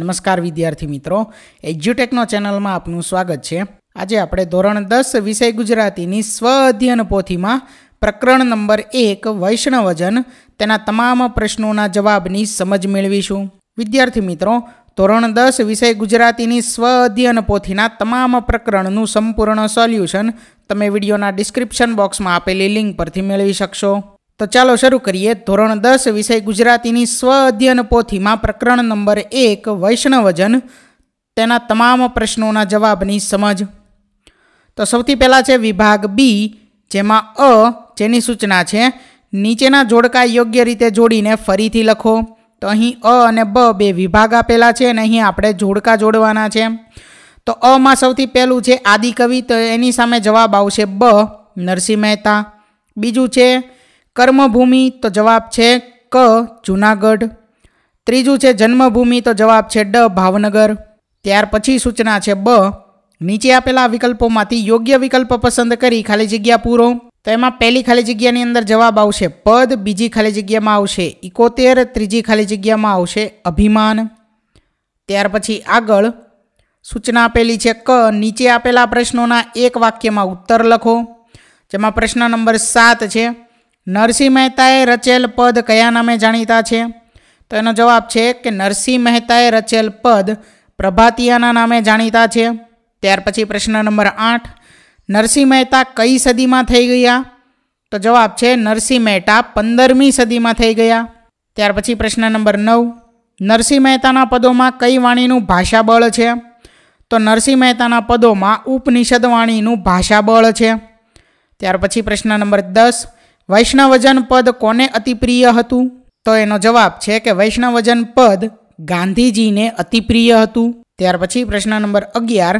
નમસ્કાર વિદ્યાર્થી મિત્રો એજ્યુટેકનો ચેનલમાં આપનું સ્વાગત છે આજે આપણે ધોરણ દસ વિષય ગુજરાતીની સ્વ અધ્યયન પોથીમાં પ્રકરણ નંબર એક વૈષ્ણવજન તેના તમામ પ્રશ્નોના જવાબની સમજ મેળવીશું વિદ્યાર્થી મિત્રો ધોરણ દસ વિષય ગુજરાતીની સ્વ અધ્યયન પોથીના તમામ પ્રકરણનું સંપૂર્ણ સોલ્યુશન તમે વિડીયોના ડિસ્ક્રિપ્શન બોક્સમાં આપેલી લિંક પરથી મેળવી શકશો તો ચાલો શરૂ કરીએ ધોરણ દસ વિષય ગુજરાતીની સ્વ અધ્યયન પોથીમાં પ્રકરણ નંબર એક વૈષ્ણવજન તેના તમામ પ્રશ્નોના જવાબની સમજ તો સૌથી પહેલાં છે વિભાગ બી જેમાં અ જેની સૂચના છે નીચેના જોડકા યોગ્ય રીતે જોડીને ફરીથી લખો તો અહીં અ અને બ બે વિભાગ આપેલા છે અને અહીં આપણે જોડકા જોડવાના છે તો અમાં સૌથી પહેલું છે આદિકવિ તો એની સામે જવાબ આવશે બ નરસિંહ મહેતા બીજું છે કર્મભૂમિ તો જવાબ છે ક જૂનાગઢ ત્રીજું છે જન્મભૂમિ તો જવાબ છે ડ ભાવનગર ત્યાર પછી સૂચના છે બ નીચે આપેલા વિકલ્પોમાંથી યોગ્ય વિકલ્પ પસંદ કરી ખાલી જગ્યા પૂરો તો એમાં પહેલી ખાલી જગ્યાની અંદર જવાબ આવશે પદ બીજી ખાલી જગ્યામાં આવશે ઇકોતેર ત્રીજી ખાલી જગ્યામાં આવશે અભિમાન ત્યાર પછી આગળ સૂચના આપેલી છે ક નીચે આપેલા પ્રશ્નોના એક વાક્યમાં ઉત્તર લખો જેમાં પ્રશ્ન નંબર સાત છે નરસિંહ મહેતાએ રચેલ પદ કયા નામે જાણીતા છે તો એનો જવાબ છે કે નરસિંહ મહેતાએ રચેલ પદ પ્રભાતિયાના નામે જાણીતા છે ત્યાર પછી પ્રશ્ન નંબર આઠ નરસિંહ મહેતા કઈ સદીમાં થઈ ગયા તો જવાબ છે નરસિંહ મહેતા પંદરમી સદીમાં થઈ ગયા ત્યાર પછી પ્રશ્ન નંબર નવ નરસિંહ મહેતાના પદોમાં કઈ વાણીનું ભાષાબળ છે તો નરસિંહ મહેતાના પદોમાં ઉપનિષદ વાણીનું ભાષાબળ છે ત્યાર પછી પ્રશ્ન નંબર દસ વૈષ્ણવજન પદ કોને અતિપ્રિય હતું તો એનો જવાબ છે કે વૈષ્ણવજન પદ ગાંધીજીને અતિપ્રિય હતું ત્યાર પછી પ્રશ્ન નંબર અગિયાર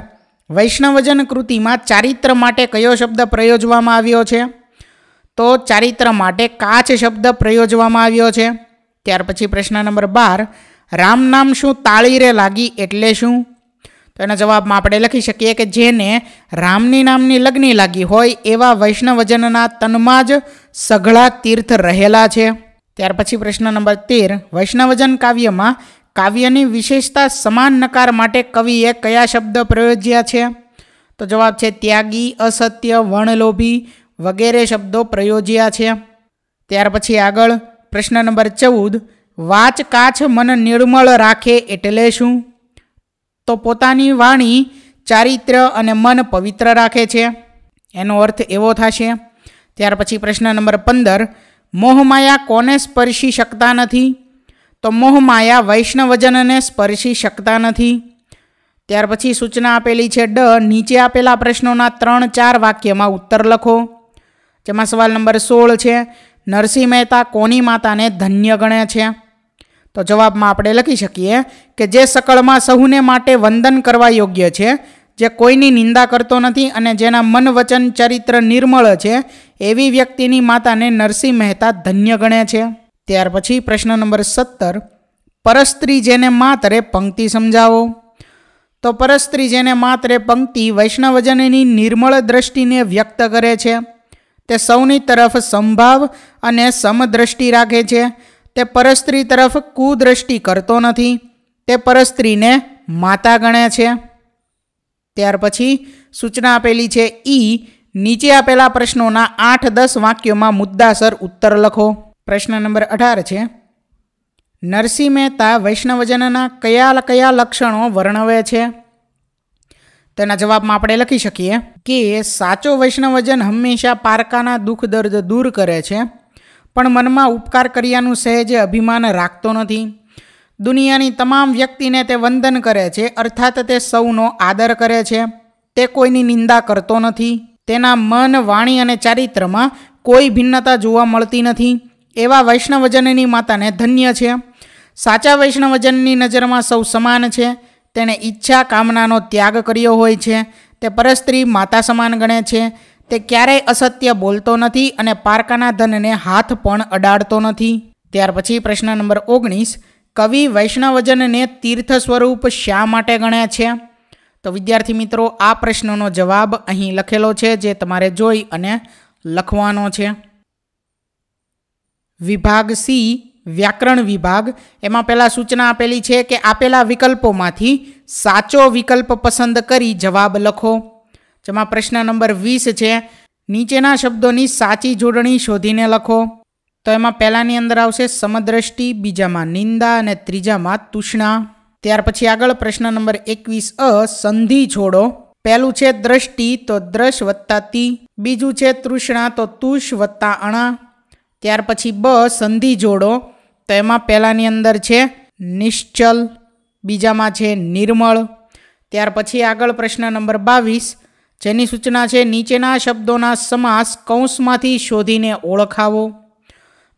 વૈષ્ણવજન કૃતિમાં ચારિત્ર માટે કયો શબ્દ પ્રયોજવામાં આવ્યો છે તો ચારિત્ર માટે કાચ શબ્દ પ્રયોજવામાં આવ્યો છે ત્યાર પછી પ્રશ્ન નંબર બાર રામ નામ શું તાળીરે લાગી એટલે શું તો એના જવાબમાં આપણે લખી શકીએ કે જેને રામની નામની લગ્ની લાગી હોય એવા વૈષ્ણવજનના તનમાં જ સઘળા તીર્થ રહેલા છે ત્યાર પછી પ્રશ્ન નંબર તેર વૈષ્ણવજન કાવ્યમાં કાવ્યની વિશેષતા સમાન નકાર માટે કવિએ કયા શબ્દ પ્રયોજ્યા છે તો જવાબ છે ત્યાગી અસત્ય વણલોભી વગેરે શબ્દો પ્રયોજ્યા છે ત્યાર પછી આગળ પ્રશ્ન નંબર ચૌદ વાચ કાચ મન નિર્મળ રાખે એટલે શું તો પોતાની વાણી ચારિત્ર્ય અને મન પવિત્ર રાખે છે એનો અર્થ એવો થશે ત્યાર પછી પ્રશ્ન નંબર પંદર મોહમાયા કોને સ્પર્શી શકતા નથી તો મોહમાયા વૈષ્ણવજનને સ્પર્શી શકતા નથી ત્યાર પછી સૂચના આપેલી છે ડ નીચે આપેલા પ્રશ્નોના ત્રણ ચાર વાક્યમાં ઉત્તર લખો જેમાં સવાલ નંબર સોળ છે નરસિંહ મહેતા કોની માતાને ધન્ય ગણે છે તો જવાબમાં આપણે લખી શકીએ કે જે સકળમાં સહુને માટે વંદન કરવા યોગ્ય છે જે કોઈની નિંદા કરતો નથી અને જેના મન વચન ચરિત્ર નિર્મળ છે એવી વ્યક્તિની માતાને નરસિંહ મહેતા ધન્ય ગણે છે ત્યાર પછી પ્રશ્ન નંબર સત્તર પરસ્ત્રી જેને માતરે પંક્તિ સમજાવો તો પરસ્ત્રી જેને માતરે પંક્તિ વૈષ્ણવજનની નિર્મળ દ્રષ્ટિને વ્યક્ત કરે છે તે સૌની તરફ સંભાવ અને સમદ્રષ્ટિ રાખે છે તે પરસ્ત્રી તરફ કુદ્રષ્ટિ કરતો નથી તે પરસ્ત્રીને માતા ગણે છે ત્યાર પછી સૂચના આપેલી છે ઈ નીચે આપેલા પ્રશ્નોના આઠ દસ વાક્યોમાં મુદ્દાસર ઉત્તર લખો પ્રશ્ન નંબર અઢાર છે નરસિંહ મહેતા વૈષ્ણવજનના કયા કયા લક્ષણો વર્ણવે છે તેના જવાબમાં આપણે લખી શકીએ કે સાચો વૈષ્ણવજન હંમેશા પારકાના દુઃખ દર્દ દૂર કરે છે પણ મનમાં ઉપકાર કર્યાનું સહેજે અભિમાન રાખતો નથી દુનિયાની તમામ વ્યક્તિને તે વંદન કરે છે અર્થાત તે સૌનો આદર કરે છે તે કોઈની નિંદા કરતો નથી તેના મન વાણી અને ચારિત્રમાં કોઈ ભિન્નતા જોવા મળતી નથી એવા વૈષ્ણવજનની માતાને ધન્ય છે સાચા વૈષ્ણવજનની નજરમાં સૌ સમાન છે તેણે ઈચ્છા કામનાનો ત્યાગ કર્યો હોય છે તે પરસ્ત્રી માતા સમાન ગણે છે તે ક્યારેય અસત્ય બોલતો નથી અને પારકાના ધનને હાથ પણ અડાડતો નથી ત્યાર પછી પ્રશ્ન નંબર ઓગણીસ કવિ વૈષ્ણવજનને તીર્થ સ્વરૂપ શા માટે ગણ્યા છે તો વિદ્યાર્થી મિત્રો આ પ્રશ્નનો જવાબ અહીં લખેલો છે જે તમારે જોઈ અને લખવાનો છે વિભાગ સી વ્યાકરણ વિભાગ એમાં પહેલાં સૂચના આપેલી છે કે આપેલા વિકલ્પોમાંથી સાચો વિકલ્પ પસંદ કરી જવાબ લખો જેમાં પ્રશ્ન નંબર વીસ છે નીચેના શબ્દોની સાચી જોડણી શોધીને લખો તો એમાં પહેલાંની અંદર આવશે સમદ્રષ્ટિ બીજામાં નિંદા અને ત્રીજામાં તૂષણા ત્યાર પછી આગળ પ્રશ્ન નંબર એકવીસ અ સંધિ છોડો પહેલું છે દ્રષ્ટિ તો દ્રશ વત્તા તી બીજું છે તૃષ્ણા તો તુષ વત્તા અણા ત્યાર પછી બ સંધિ જોડો તો એમાં પહેલાંની અંદર છે નિશ્ચલ બીજામાં છે નિર્મળ ત્યાર પછી આગળ પ્રશ્ન નંબર બાવીસ જેની સૂચના છે નીચેના શબ્દોના સમાસ કૌંસમાંથી શોધીને ઓળખાવો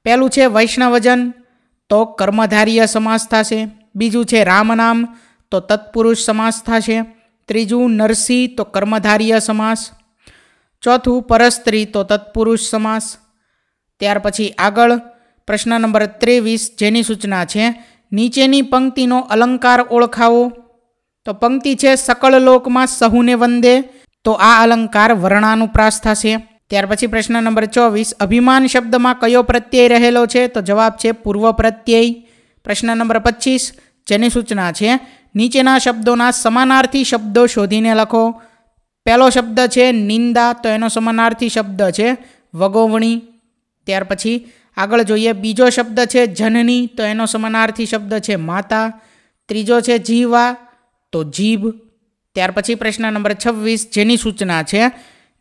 પહેલું છે વૈષ્ણવજન તો કર્મધાર્ય સમાસ થશે બીજું છે રામનામ તો તત્પુરુષ સમાસ થશે ત્રીજું નરસિંહ તો કર્મધાર્ય સમાસ ચોથું પરસ્ત્રી તો તત્પુરુષ સમાસ ત્યાર પછી આગળ પ્રશ્ન નંબર ત્રેવીસ જેની સૂચના છે નીચેની પંક્તિનો અલંકાર ઓળખાવો તો પંક્તિ છે સકળ લોકમાં સહુને વંદે તો આ અલંકાર વર્ણાનુપ્રાસ થશે ત્યાર પછી પ્રશ્ન નંબર ચોવીસ અભિમાન શબ્દમાં કયો પ્રત્યય રહેલો છે તો જવાબ છે પૂર્વ પ્રત્યય પ્રશ્ન નંબર પચીસ જેની સૂચના છે નીચેના શબ્દોના સમાનાર્થી શબ્દો શોધીને લખો પહેલો શબ્દ છે નિંદા તો એનો સમાનાર્થી શબ્દ છે વગોવણી ત્યાર પછી આગળ જોઈએ બીજો શબ્દ છે જનની તો એનો સમાનાર્થી શબ્દ છે માતા ત્રીજો છે જીવા તો જીભ ત્યાર પછી પ્રશ્ન નંબર છવ્વીસ જેની સૂચના છે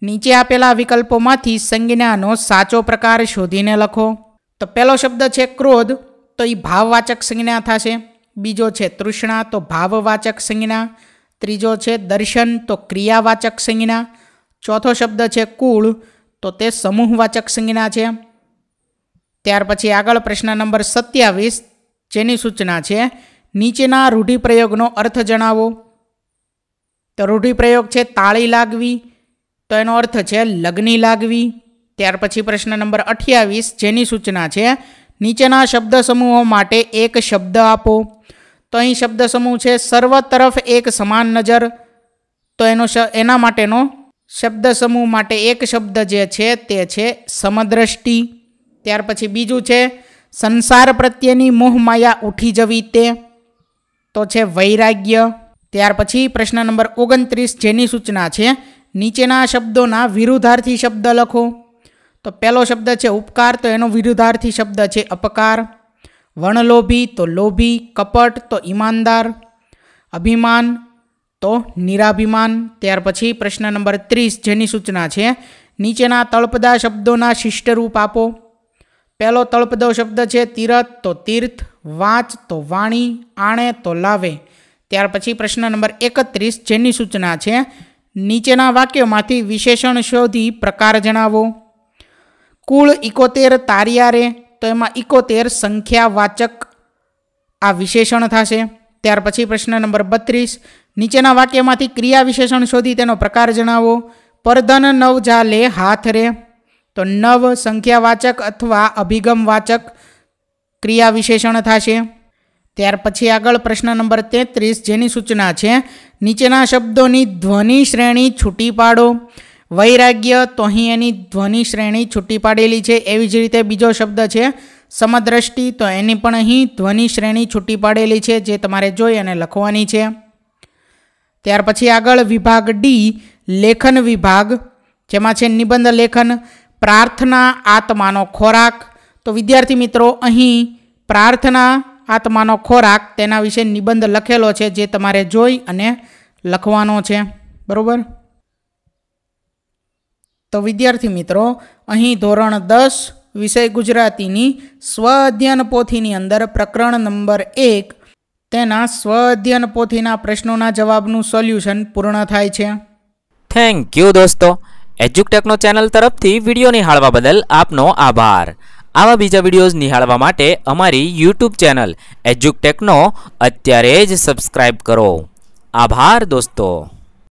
નીચે આપેલા વિકલ્પોમાંથી સંજ્ઞાનો સાચો પ્રકાર શોધીને લખો તો પહેલો શબ્દ છે ક્રોધ તો એ ભાવવાચક સંજ્ઞા થશે બીજો છે તૃષ્ણા તો ભાવવાચક સંજ્ઞા ત્રીજો છે દર્શન તો ક્રિયાવાચક સંજ્ઞા ચોથો શબ્દ છે કુળ તો તે સમૂહવાચક સંજ્ઞા છે ત્યાર પછી આગળ પ્રશ્ન નંબર સત્યાવીસ જેની સૂચના છે નીચેના રૂઢિપ્રયોગનો અર્થ જણાવો તો રૂઢિપ્રયોગ છે તાળી લાગવી તો એનો અર્થ છે લગ્ની લાગવી ત્યાર પછી પ્રશ્ન નંબર અઠ્યાવીસ જેની સૂચના છે નીચેના શબ્દ સમૂહો માટે એક શબ્દ આપો તો અહીં શબ્દ સમૂહ છે સર્વ તરફ એક સમાન નજર તો એનો એના માટેનો શબ્દ સમૂહ માટે એક શબ્દ જે છે તે છે સમદ્રષ્ટિ ત્યાર પછી બીજું છે સંસાર પ્રત્યેની મોહમાયા ઉઠી જવી તે તો છે વૈરાગ્ય ત્યાર પછી પ્રશ્ન નંબર ઓગણત્રીસ જેની સૂચના છે નીચેના શબ્દોના વિરુદ્ધાર્થી શબ્દ લખો તો પહેલો શબ્દ છે ઉપકાર તો એનો વિરુદ્ધાર્થી શબ્દ છે અપકાર વણલોભી તો લોભી કપટ તો ઈમાનદાર અભિમાન તો નિરાભિમાન ત્યાર પછી પ્રશ્ન નંબર ત્રીસ જેની સૂચના છે નીચેના તળપદા શબ્દોના શિષ્ટરૂપ આપો પહેલો તળપદો શબ્દ છે તીરથ તો તીર્થ વાંચ તો વાણી આણે તો લાવે ત્યાર પછી પ્રશ્ન નંબર એકત્રીસ જેની સૂચના છે નીચેના વાક્યોમાંથી વિશેષણ શોધી પ્રકાર જણાવો કુળ ઇકોતેર તારિયા રે તો એમાં ઇકોતેર સંખ્યાવાચક આ વિશેષણ થશે ત્યાર પછી પ્રશ્ન નંબર બત્રીસ નીચેના વાક્યમાંથી ક્રિયા વિશેષણ શોધી તેનો પ્રકાર જણાવો પરધન નવ ઝાલે હાથ રે તો નવ સંખ્યાવાચક અથવા અભિગમવાચક ક્રિયા વિશેષણ થશે ત્યાર પછી આગળ પ્રશ્ન નંબર તેત્રીસ જેની સૂચના છે નીચેના શબ્દોની ધ્વનિ શ્રેણી છૂટી પાડો વૈરાગ્ય તો અહીં એની ધ્વનિ શ્રેણી છૂટી પાડેલી છે એવી જ રીતે બીજો શબ્દ છે સમદ્રષ્ટિ તો એની પણ અહીં ધ્વનિ શ્રેણી છૂટી પાડેલી છે જે તમારે જોઈ અને લખવાની છે ત્યાર પછી આગળ વિભાગ ડી લેખન વિભાગ જેમાં છે નિબંધ લેખન પ્રાર્થના આત્માનો ખોરાક તો વિદ્યાર્થી મિત્રો અહીં પ્રાર્થના આત્માનો ખોરાક તેના વિશે નિબંધ લખેલો છે જે તમારે જોઈ અને લખવાનો છે બરાબર તો વિદ્યાર્થી મિત્રો અહીં ધોરણ દસ વિષય ગુજરાતીની સ્વ અધ્યયન પોથીની અંદર પ્રકરણ નંબર એક તેના સ્વ અધ્યયન પોથીના પ્રશ્નોના જવાબનું સોલ્યુશન પૂર્ણ થાય છે થેન્ક યુ દોસ્તો એજ્યુકટેકનો ચેનલ તરફથી વિડીયો નિહાળવા બદલ આપનો આભાર આવા બીજા વિડીયોઝ નિહાળવા માટે અમારી યુટ્યુબ ચેનલ એજ્યુક અત્યારે જ સબસ્ક્રાઈબ કરો આભાર દોસ્તો